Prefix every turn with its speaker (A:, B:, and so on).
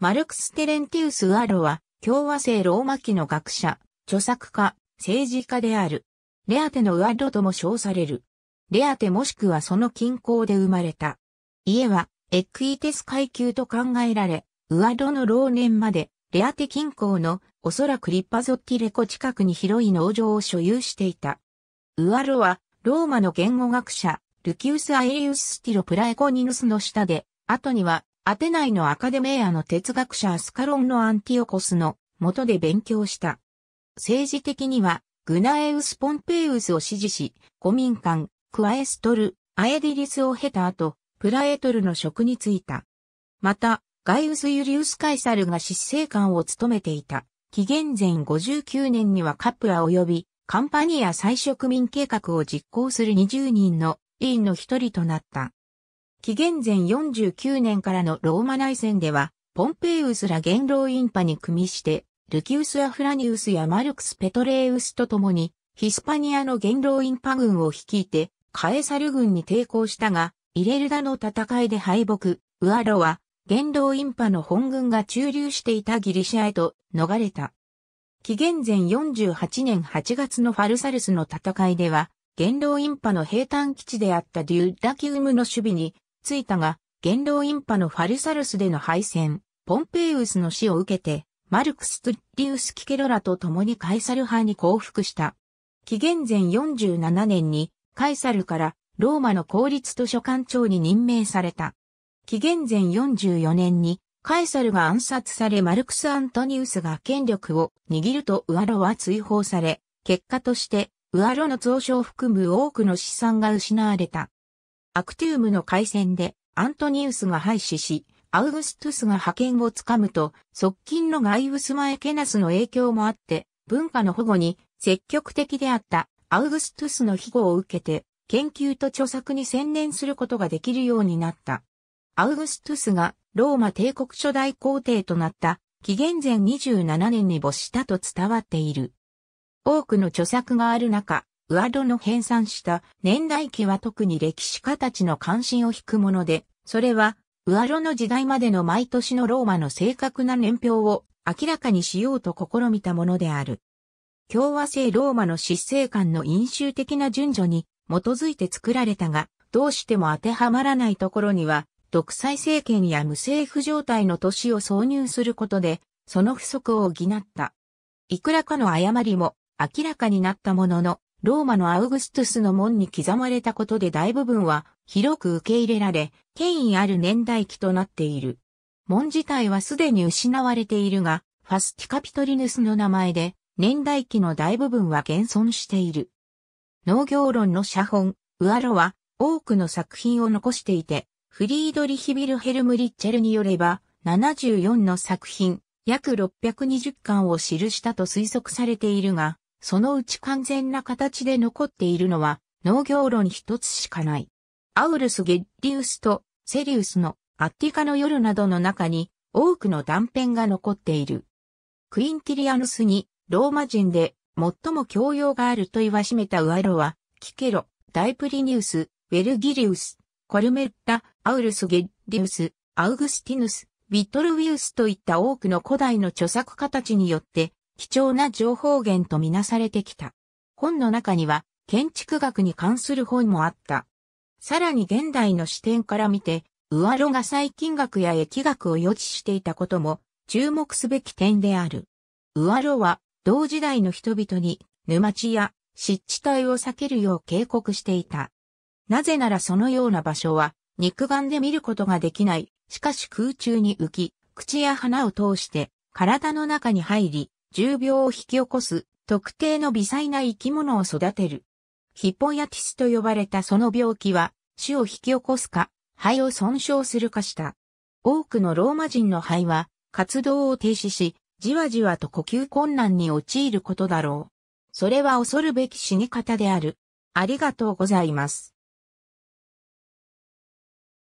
A: マルクス・テレンティウス・アロは、共和制ローマ期の学者、著作家、政治家である。レアテのウアロとも称される。レアテもしくはその近郊で生まれた。家は、エクイテス階級と考えられ、ウアロの老年まで、レアテ近郊の、おそらくリッパゾッティレコ近くに広い農場を所有していた。ウアロは、ローマの言語学者、ルキウス・アエリウス・スティロ・プラエコニヌスの下で、後には、アテナイのアカデメアの哲学者アスカロンのアンティオコスの元で勉強した。政治的には、グナエウス・ポンペイウスを支持し、古民間、クアエストル、アエディリスを経た後、プラエトルの職に就いた。また、ガイウス・ユリウス・カイサルが執政官を務めていた。紀元前59年にはカプア及び、カンパニア再植民計画を実行する20人の委員の一人となった。紀元前49年からのローマ内戦では、ポンペイウスら元老院派に組みして、ルキウス・アフラニウスやマルクス・ペトレウスと共に、ヒスパニアの元老院派軍を率いて、カエサル軍に抵抗したが、イレルダの戦いで敗北、ウアロは、元老院派の本軍が駐留していたギリシャへと逃れた。紀元前48年8月のファルサルスの戦いでは、元老院派の平坦基地であったデューダキウムの守備についたが、元老院派のファルサルスでの敗戦、ポンペイウスの死を受けて、マルクス・トリウス・キケロラと共にカイサル派に降伏した。紀元前47年に、カイサルからローマの公立図書館長に任命された。紀元前44年に、カイサルが暗殺されマルクス・アントニウスが権力を握るとウアロは追放され、結果として、ウアロの増を含む多くの資産が失われた。アクティウムの海戦でアントニウスが廃止し、アウグストゥスが覇権をつかむと、側近のガイウスマエケナスの影響もあって、文化の保護に積極的であったアウグストゥスの庇護を受けて、研究と著作に専念することができるようになった。アウグストゥスがローマ帝国初代皇帝となった紀元前27年に没したと伝わっている。多くの著作がある中、上戸の編纂した年代記は特に歴史家たちの関心を引くもので、それは、上戸の時代までの毎年のローマの正確な年表を明らかにしようと試みたものである。共和制ローマの執政官の飲酒的な順序に基づいて作られたが、どうしても当てはまらないところには、独裁政権や無政府状態の年を挿入することで、その不足を補った。いくらかの誤りも明らかになったものの、ローマのアウグストゥスの門に刻まれたことで大部分は広く受け入れられ、権威ある年代記となっている。門自体はすでに失われているが、ファスティカピトリヌスの名前で、年代記の大部分は現存している。農業論の写本、ウアロは多くの作品を残していて、フリードリヒビルヘルム・リッチェルによれば、74の作品、約620巻を記したと推測されているが、そのうち完全な形で残っているのは農業論一つしかない。アウルス・ゲッリウスとセリウスのアッティカの夜などの中に多くの断片が残っている。クインティリアヌスにローマ人で最も教養があると言わしめたウアロは、キケロ、ダイプリニウス、ウェルギリウス、コルメッタ、アウルス・ゲッリウス、アウグスティヌス、ビトルウィウスといった多くの古代の著作家たちによって貴重な情報源とみなされてきた。本の中には建築学に関する本もあった。さらに現代の視点から見て、上ロが細菌学や疫学を予知していたことも注目すべき点である。上ロは同時代の人々に沼地や湿地帯を避けるよう警告していた。なぜならそのような場所は肉眼で見ることができない。しかし空中に浮き、口や鼻を通して体の中に入り、重病を引き起こす特定の微細な生き物を育てる。ヒポヤティスと呼ばれたその病気は死を引き起こすか、肺を損傷するかした。多くのローマ人の肺は活動を停止し、じわじわと呼吸困難に陥ることだろう。それは恐るべき死に方である。ありがとうございます。